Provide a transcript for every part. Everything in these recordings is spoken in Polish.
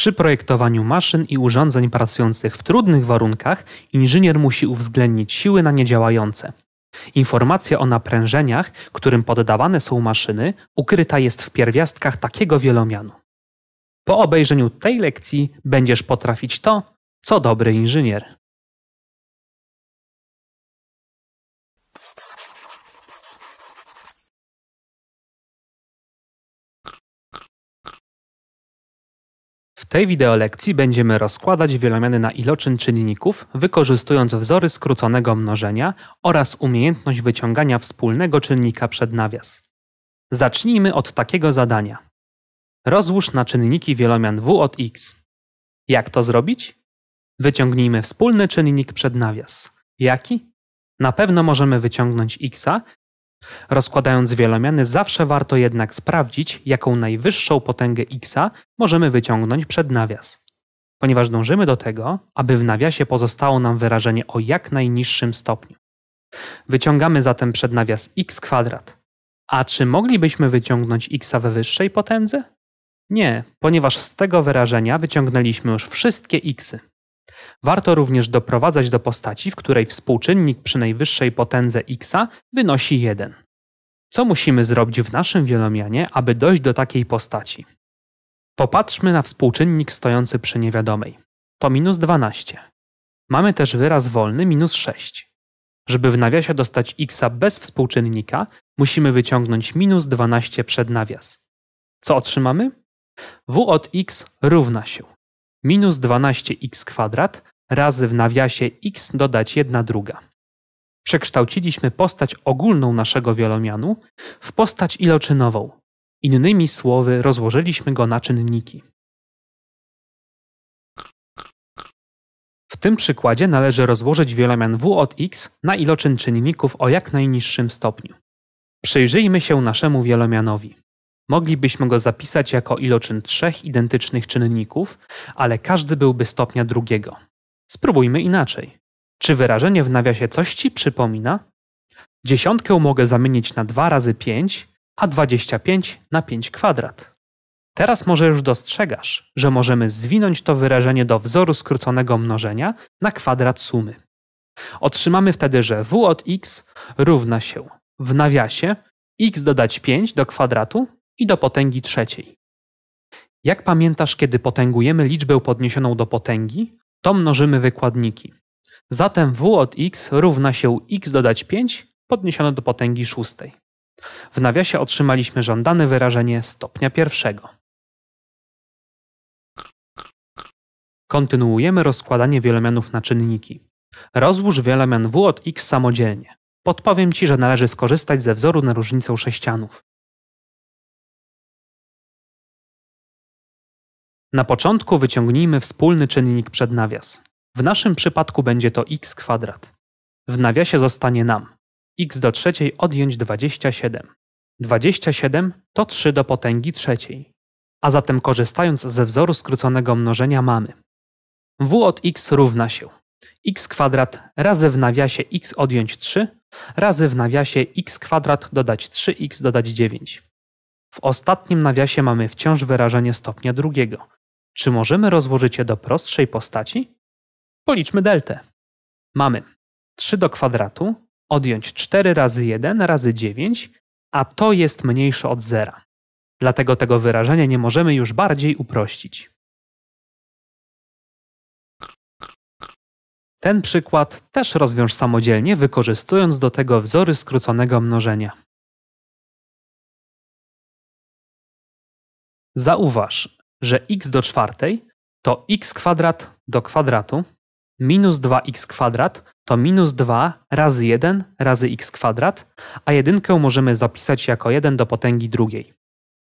Przy projektowaniu maszyn i urządzeń pracujących w trudnych warunkach inżynier musi uwzględnić siły na nie działające. Informacja o naprężeniach, którym poddawane są maszyny, ukryta jest w pierwiastkach takiego wielomianu. Po obejrzeniu tej lekcji będziesz potrafić to, co dobry inżynier. tej wideolekcji będziemy rozkładać wielomiany na iloczyn czynników, wykorzystując wzory skróconego mnożenia oraz umiejętność wyciągania wspólnego czynnika przed nawias. Zacznijmy od takiego zadania. Rozłóż na czynniki wielomian w od x. Jak to zrobić? Wyciągnijmy wspólny czynnik przed nawias. Jaki? Na pewno możemy wyciągnąć x Rozkładając wielomiany zawsze warto jednak sprawdzić, jaką najwyższą potęgę x możemy wyciągnąć przed nawias. Ponieważ dążymy do tego, aby w nawiasie pozostało nam wyrażenie o jak najniższym stopniu. Wyciągamy zatem przed nawias x kwadrat. A czy moglibyśmy wyciągnąć x we wyższej potędze? Nie, ponieważ z tego wyrażenia wyciągnęliśmy już wszystkie xy. Warto również doprowadzać do postaci, w której współczynnik przy najwyższej potędze x wynosi 1. Co musimy zrobić w naszym wielomianie, aby dojść do takiej postaci? Popatrzmy na współczynnik stojący przy niewiadomej. To minus 12. Mamy też wyraz wolny minus 6. Żeby w nawiasie dostać x bez współczynnika, musimy wyciągnąć minus 12 przed nawias. Co otrzymamy? w od x równa się minus 12x kwadrat razy w nawiasie x dodać 1 druga. Przekształciliśmy postać ogólną naszego wielomianu w postać iloczynową. Innymi słowy, rozłożyliśmy go na czynniki. W tym przykładzie należy rozłożyć wielomian w od x na iloczyn czynników o jak najniższym stopniu. Przyjrzyjmy się naszemu wielomianowi. Moglibyśmy go zapisać jako iloczyn trzech identycznych czynników, ale każdy byłby stopnia drugiego. Spróbujmy inaczej. Czy wyrażenie w nawiasie coś ci przypomina? Dziesiątkę mogę zamienić na 2 razy 5, a 25 na 5 kwadrat. Teraz może już dostrzegasz, że możemy zwinąć to wyrażenie do wzoru skróconego mnożenia na kwadrat sumy. Otrzymamy wtedy, że w od x równa się w nawiasie x dodać 5 do kwadratu i do potęgi trzeciej. Jak pamiętasz, kiedy potęgujemy liczbę podniesioną do potęgi, to mnożymy wykładniki. Zatem w od x równa się x dodać 5 podniesione do potęgi szóstej. W nawiasie otrzymaliśmy żądane wyrażenie stopnia pierwszego. Kontynuujemy rozkładanie wielomianów na czynniki. Rozłóż wielomian w od x samodzielnie. Podpowiem Ci, że należy skorzystać ze wzoru na różnicę sześcianów. Na początku wyciągnijmy wspólny czynnik przed nawias. W naszym przypadku będzie to x kwadrat. W nawiasie zostanie nam x do trzeciej odjąć 27. 27 to 3 do potęgi trzeciej. A zatem korzystając ze wzoru skróconego mnożenia mamy w od x równa się x kwadrat razy w nawiasie x odjąć 3 razy w nawiasie x kwadrat dodać 3x dodać 9. W ostatnim nawiasie mamy wciąż wyrażenie stopnia drugiego, czy możemy rozłożyć je do prostszej postaci? Policzmy deltę. Mamy 3 do kwadratu, odjąć 4 razy 1 razy 9, a to jest mniejsze od zera. Dlatego tego wyrażenia nie możemy już bardziej uprościć. Ten przykład też rozwiąż samodzielnie, wykorzystując do tego wzory skróconego mnożenia. Zauważ, że x do czwartej to x kwadrat do kwadratu minus 2x kwadrat to minus 2 razy 1 razy x kwadrat, a jedynkę możemy zapisać jako 1 do potęgi drugiej.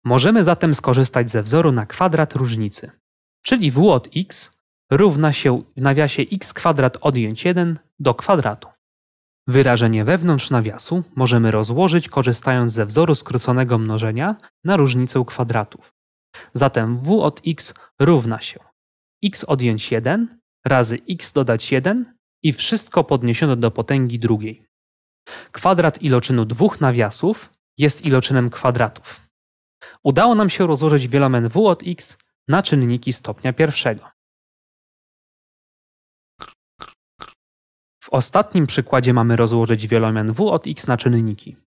Możemy zatem skorzystać ze wzoru na kwadrat różnicy. Czyli w od x równa się w nawiasie x kwadrat odjąć 1 do kwadratu. Wyrażenie wewnątrz nawiasu możemy rozłożyć korzystając ze wzoru skróconego mnożenia na różnicę kwadratów. Zatem w od x równa się x odjąć 1 razy x dodać 1 i wszystko podniesione do potęgi drugiej. Kwadrat iloczynu dwóch nawiasów jest iloczynem kwadratów. Udało nam się rozłożyć wielomen w od x na czynniki stopnia pierwszego. W ostatnim przykładzie mamy rozłożyć wielomen w od x na czynniki.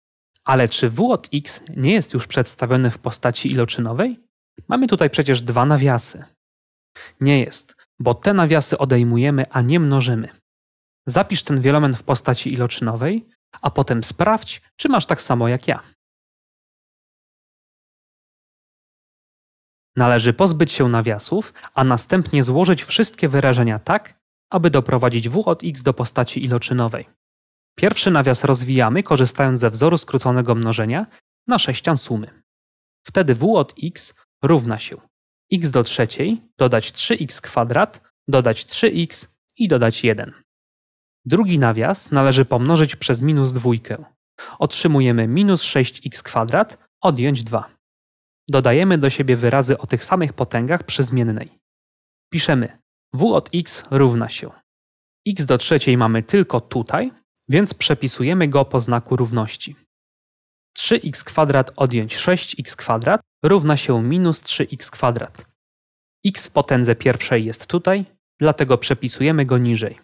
Ale czy w od x nie jest już przedstawiony w postaci iloczynowej? Mamy tutaj przecież dwa nawiasy. Nie jest, bo te nawiasy odejmujemy, a nie mnożymy. Zapisz ten wielomen w postaci iloczynowej, a potem sprawdź, czy masz tak samo jak ja. Należy pozbyć się nawiasów, a następnie złożyć wszystkie wyrażenia tak, aby doprowadzić w od x do postaci iloczynowej. Pierwszy nawias rozwijamy, korzystając ze wzoru skróconego mnożenia, na sześcian sumy. Wtedy w od x równa się x do trzeciej, dodać 3x kwadrat, dodać 3x i dodać 1. Drugi nawias należy pomnożyć przez minus dwójkę. Otrzymujemy minus 6x kwadrat, odjąć 2. Dodajemy do siebie wyrazy o tych samych potęgach przy zmiennej. Piszemy w od x równa się. x do trzeciej mamy tylko tutaj, więc przepisujemy go po znaku równości. 3x kwadrat odjąć 6x kwadrat równa się minus 3x kwadrat. x w potędze pierwszej jest tutaj, dlatego przepisujemy go niżej.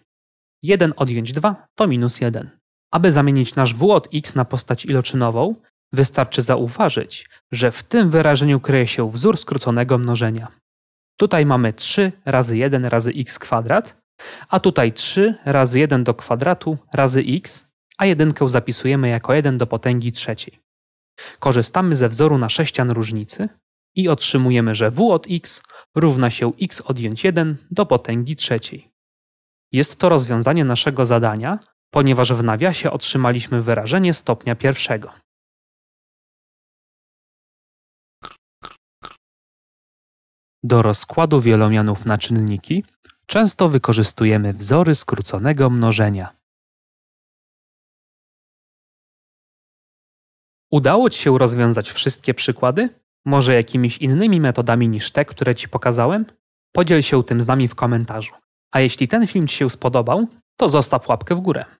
1 odjąć 2 to minus 1. Aby zamienić nasz w od x na postać iloczynową, wystarczy zauważyć, że w tym wyrażeniu kryje się wzór skróconego mnożenia. Tutaj mamy 3 razy 1 razy x kwadrat, a tutaj 3 razy 1 do kwadratu razy x, a jedynkę zapisujemy jako 1 do potęgi trzeciej. Korzystamy ze wzoru na sześcian różnicy i otrzymujemy, że w od x równa się x odjąć 1 do potęgi trzeciej. Jest to rozwiązanie naszego zadania, ponieważ w nawiasie otrzymaliśmy wyrażenie stopnia pierwszego. Do rozkładu wielomianów na czynniki często wykorzystujemy wzory skróconego mnożenia. Udało Ci się rozwiązać wszystkie przykłady? Może jakimiś innymi metodami niż te, które Ci pokazałem? Podziel się tym z nami w komentarzu. A jeśli ten film Ci się spodobał, to zostaw łapkę w górę.